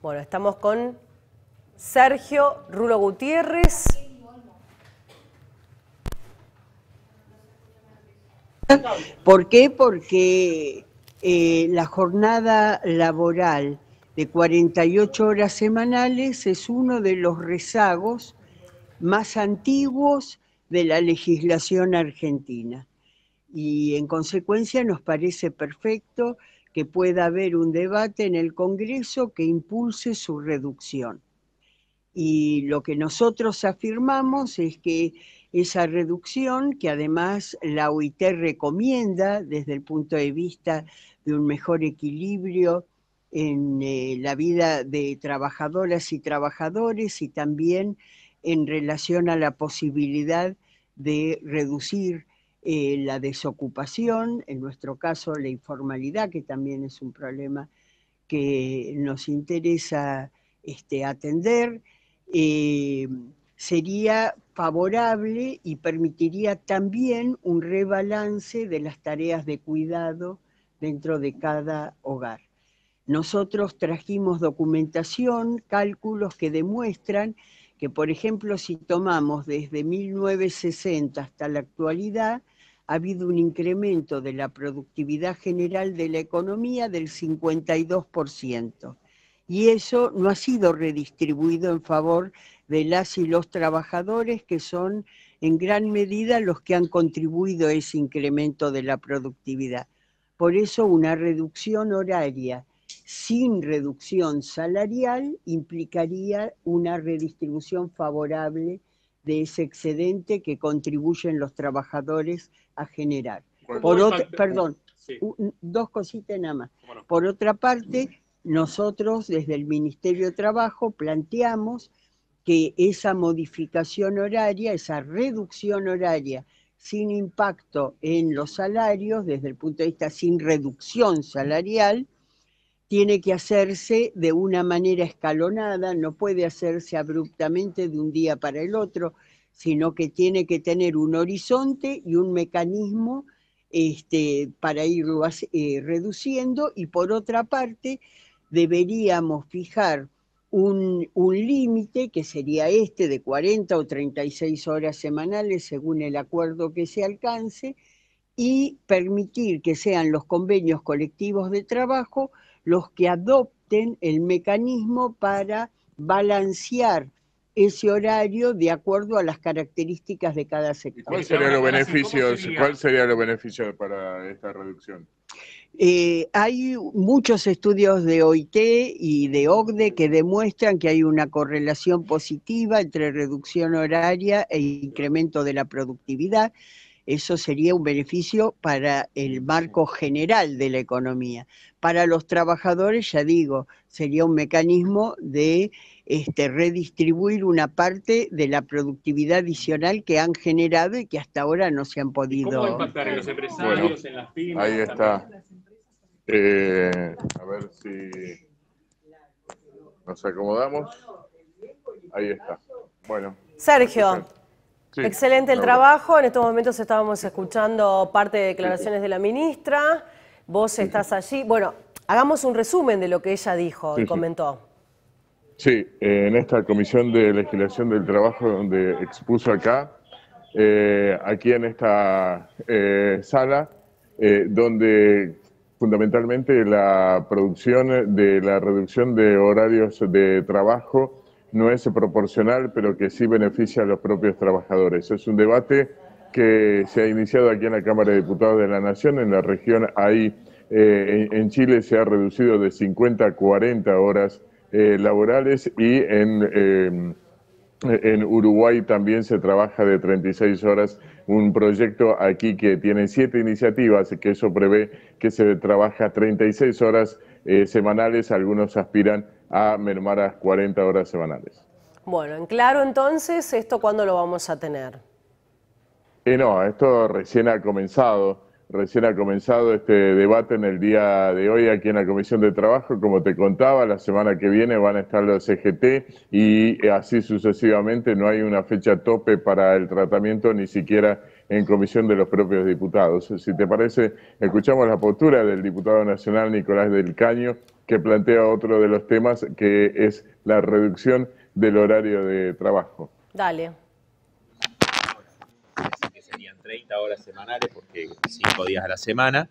Bueno, estamos con Sergio Rulo Gutiérrez. ¿Por qué? Porque eh, la jornada laboral de 48 horas semanales es uno de los rezagos más antiguos de la legislación argentina. Y en consecuencia nos parece perfecto que pueda haber un debate en el Congreso que impulse su reducción. Y lo que nosotros afirmamos es que esa reducción, que además la OIT recomienda desde el punto de vista de un mejor equilibrio en eh, la vida de trabajadoras y trabajadores y también en relación a la posibilidad de reducir eh, la desocupación, en nuestro caso la informalidad, que también es un problema que nos interesa este, atender, eh, sería favorable y permitiría también un rebalance de las tareas de cuidado dentro de cada hogar. Nosotros trajimos documentación, cálculos que demuestran que por ejemplo si tomamos desde 1960 hasta la actualidad, ha habido un incremento de la productividad general de la economía del 52%. Y eso no ha sido redistribuido en favor de las y los trabajadores, que son en gran medida los que han contribuido a ese incremento de la productividad. Por eso una reducción horaria sin reducción salarial implicaría una redistribución favorable de ese excedente que contribuyen los trabajadores a generar. perdón, dos cositas nada más. Por otra parte, nosotros desde el Ministerio de Trabajo planteamos que esa modificación horaria, esa reducción horaria, sin impacto en los salarios, desde el punto de vista sin reducción salarial, tiene que hacerse de una manera escalonada, no puede hacerse abruptamente de un día para el otro, sino que tiene que tener un horizonte y un mecanismo este, para irlo eh, reduciendo y por otra parte deberíamos fijar un, un límite que sería este de 40 o 36 horas semanales según el acuerdo que se alcance y permitir que sean los convenios colectivos de trabajo los que adopten el mecanismo para balancear ese horario de acuerdo a las características de cada sector. ¿Cuáles serían los beneficios, ¿cuál sería los beneficio para esta reducción? Eh, hay muchos estudios de OIT y de OCDE que demuestran que hay una correlación positiva entre reducción horaria e incremento de la productividad. Eso sería un beneficio para el marco general de la economía. Para los trabajadores, ya digo, sería un mecanismo de este, redistribuir una parte de la productividad adicional que han generado y que hasta ahora no se han podido. ¿Cómo impactar en los empresarios, en las pymes? Ahí está. Eh, a ver si nos acomodamos. Ahí está. Bueno. Sergio, Excelente el trabajo. En estos momentos estábamos escuchando parte de declaraciones de la ministra. Vos estás allí. Bueno, hagamos un resumen de lo que ella dijo y comentó. Sí, eh, en esta comisión de legislación del trabajo donde expuso acá, eh, aquí en esta eh, sala, donde fundamentalmente la producción de la reducción de horarios de trabajo no es proporcional, pero que sí beneficia a los propios trabajadores. Es un debate que se ha iniciado aquí en la Cámara de Diputados de la Nación, en la región ahí eh, en Chile se ha reducido de 50 a 40 horas eh, laborales y en, eh, en Uruguay también se trabaja de 36 horas. Un proyecto aquí que tiene siete iniciativas, que eso prevé que se trabaja 36 horas semanales, algunos aspiran a mermar a 40 horas semanales. Bueno, en claro entonces, ¿esto cuándo lo vamos a tener? no, esto recién ha comenzado, recién ha comenzado este debate en el día de hoy aquí en la Comisión de Trabajo. Como te contaba, la semana que viene van a estar los CGT e y así sucesivamente. No hay una fecha tope para el tratamiento ni siquiera en comisión de los propios diputados. Si te parece, escuchamos la postura del diputado nacional Nicolás del Caño que plantea otro de los temas, que es la reducción del horario de trabajo. Dale. serían 30 horas semanales, porque 5 días a la semana,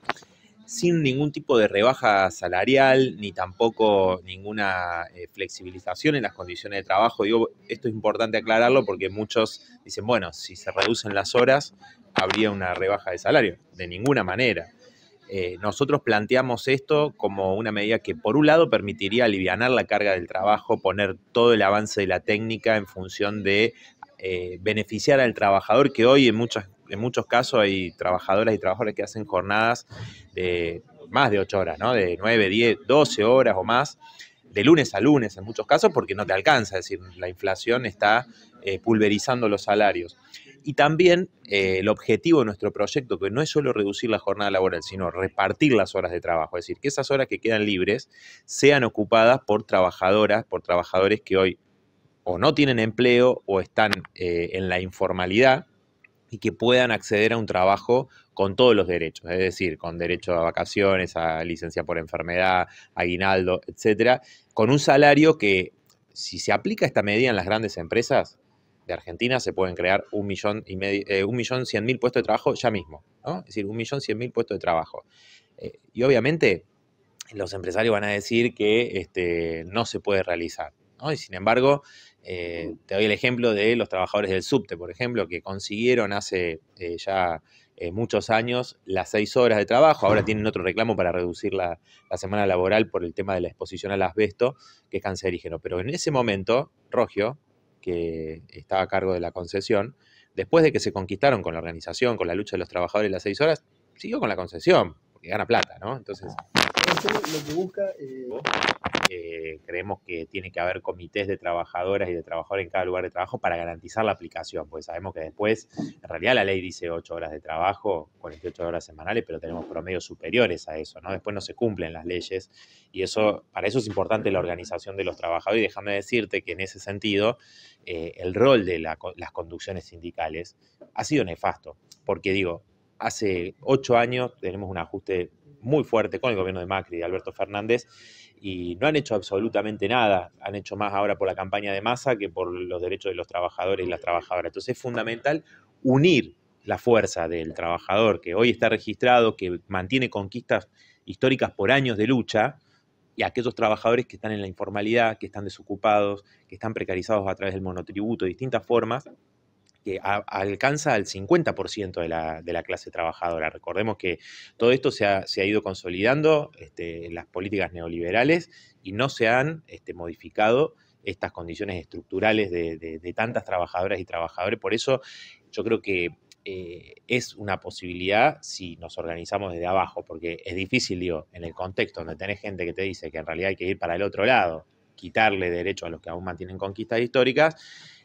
sin ningún tipo de rebaja salarial, ni tampoco ninguna eh, flexibilización en las condiciones de trabajo. Digo, esto es importante aclararlo porque muchos dicen, bueno, si se reducen las horas, habría una rebaja de salario. De ninguna manera. Eh, nosotros planteamos esto como una medida que, por un lado, permitiría aliviar la carga del trabajo, poner todo el avance de la técnica en función de eh, beneficiar al trabajador, que hoy en, muchos en muchos casos hay trabajadoras y trabajadores que hacen jornadas de más de 8 horas, de 9, 10, 12 horas o más, de lunes a lunes en muchos casos, porque no te alcanza, es decir, la inflación está eh, pulverizando los salarios. Y también eh, el objetivo de nuestro proyecto, que no es solo reducir la jornada laboral, sino repartir las horas de trabajo, es decir, que esas horas que quedan libres sean ocupadas por trabajadoras, por trabajadores que hoy o no tienen empleo o están eh, en la informalidad y que puedan acceder a un trabajo con todos los derechos, es decir, con derecho a vacaciones, a licencia por enfermedad, aguinaldo, etcétera, con un salario que si se aplica esta medida en las grandes empresas, de Argentina se pueden crear un millón y medio, eh, un millón cien mil puestos de trabajo ya mismo, ¿no? Es decir, un millón cien mil puestos de trabajo. Eh, y obviamente los empresarios van a decir que este, no se puede realizar, Y sin embargo, eh, te doy el ejemplo de los trabajadores del subte, por ejemplo, que consiguieron hace ya muchos años las seis horas de trabajo, ahora tienen otro reclamo para reducir la, la semana laboral por el tema de la exposición al asbesto, que es cancerígeno. Pero en ese momento, Rogio, que estaba a cargo de la concesión, después de que se conquistaron con la organización, con la lucha de los trabajadores las seis horas, siguió con la concesión, porque gana plata, ¿no? Entonces... Lo que busca eh, eh, creemos que tiene que haber comités de trabajadoras y de trabajadores en cada lugar de trabajo para garantizar la aplicación, porque sabemos que después, en realidad la ley dice 8 horas de trabajo, 48 horas semanales, pero tenemos promedios superiores a eso, ¿no? Después no se cumplen las leyes y eso, para eso es importante la organización de los trabajadores. Y déjame decirte que en ese sentido, eh, el rol de las conducciones sindicales ha sido nefasto, porque digo, hace ocho años tenemos un ajuste muy fuerte con el gobierno de Macri y de Alberto Fernández y no han hecho absolutamente nada. Han hecho más ahora por la campaña de masa que por los derechos de los trabajadores y las trabajadoras. Entonces es fundamental unir la fuerza del trabajador que hoy está registrado, que mantiene conquistas históricas por años de lucha, y aquellos trabajadores que están en la informalidad, que están desocupados, que están precarizados a través del monotributo de distintas formas, que alcanza al 50% de la, clase trabajadora. Recordemos que todo esto se ha, ido consolidando, este, las políticas neoliberales, y no se han este, modificado estas condiciones estructurales de, tantas trabajadoras y trabajadores. Por eso yo creo que eh, es una posibilidad si nos organizamos desde abajo, porque es difícil, digo, en el contexto donde tenés gente que te dice que en realidad hay que ir para el otro lado, quitarle derecho a los que aún mantienen conquistas históricas,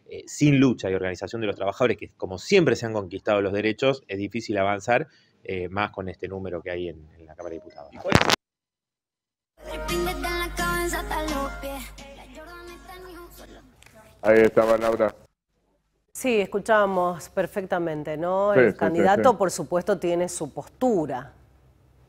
eh, sin lucha y organización de los trabajadores, que como siempre se han conquistado los derechos, es difícil avanzar eh, más con este número que hay en, la Cámara de Diputados. Ahí estaba Laura. Sí, escuchábamos perfectamente, ¿no? el candidato, por supuesto, tiene su postura.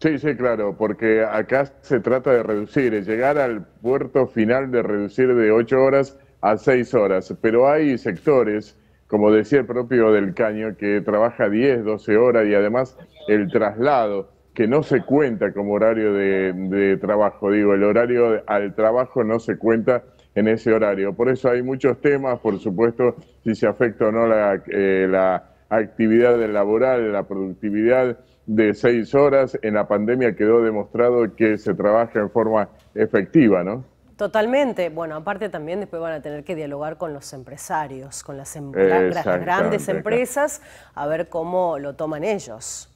Sí, sí, claro, porque acá se trata de reducir, llegar al puerto final de reducir de ocho horas a seis horas, pero hay sectores, como decía el propio del Caño, que trabaja 10, 12 horas y además el traslado, que no se cuenta como horario de, trabajo, digo, el horario al trabajo no se cuenta en ese horario. Por eso hay muchos temas, por supuesto, si se afecta o no la, eh, la actividad laboral, la productividad de seis horas. En la pandemia quedó demostrado que se trabaja en forma efectiva, ¿no? Totalmente. Bueno, aparte también después van a tener que dialogar con los empresarios, con las, em, grandes empresas, a ver cómo lo toman ellos.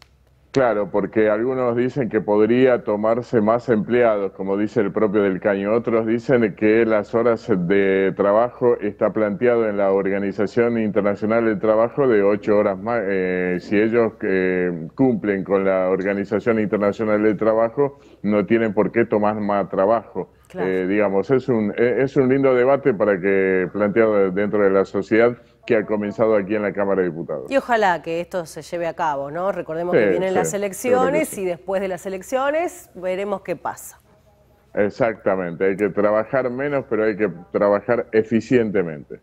Claro, porque algunos dicen que podría tomarse más empleados, como dice el propio del Caño. Otros dicen que las horas de trabajo está planteado en la Organización Internacional del Trabajo de ocho horas más. Eh, si ellos eh, cumplen con la Organización Internacional del Trabajo, no tienen por qué tomar más trabajo. Eh, digamos, es un, eh, es un lindo debate para que planteado dentro de la sociedad que ha comenzado aquí en la Cámara de Diputados. Y ojalá que esto se lleve a cabo, ¿no? Recordemos que vienen las elecciones y después de las elecciones veremos qué pasa. Exactamente, hay que trabajar menos, pero hay que trabajar eficientemente.